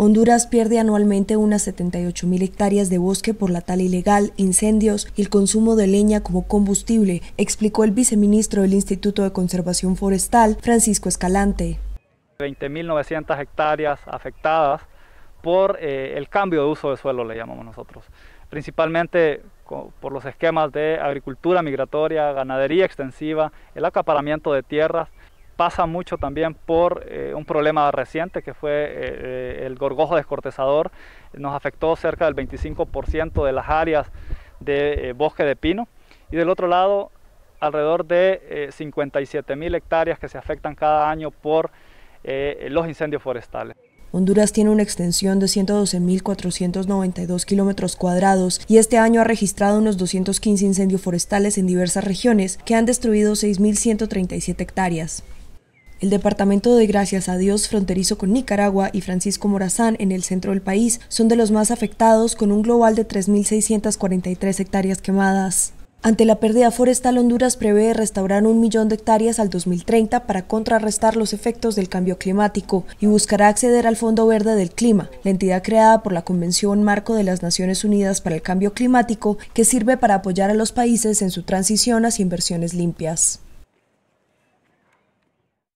Honduras pierde anualmente unas 78.000 mil hectáreas de bosque por la tala ilegal, incendios y el consumo de leña como combustible, explicó el viceministro del Instituto de Conservación Forestal, Francisco Escalante. 20.900 hectáreas afectadas por eh, el cambio de uso de suelo, le llamamos nosotros, principalmente por los esquemas de agricultura migratoria, ganadería extensiva, el acaparamiento de tierras pasa mucho también por eh, un problema reciente que fue eh, eh, el gorgojo descortezador. Nos afectó cerca del 25% de las áreas de bosque de pino. Y del otro lado, alrededor de 57 mil hectáreas que se afectan cada año por los incendios forestales. Honduras tiene una extensión de 112.492 kilómetros cuadrados y este año ha registrado unos 215 incendios forestales en diversas regiones que han destruido 6.137 hectáreas. El departamento de Gracias a Dios fronterizo con Nicaragua y Francisco Morazán en el centro del país son de los más afectados con un global de 3.643 hectáreas quemadas. Ante la pérdida forestal, Honduras prevé restaurar un millón de hectáreas al 2030 para contrarrestar los efectos del cambio climático y buscará acceder al Fondo Verde del Clima, la entidad creada por la Convención Marco de las Naciones Unidas para el Cambio Climático, que sirve para apoyar a los países en su transición hacia inversiones limpias.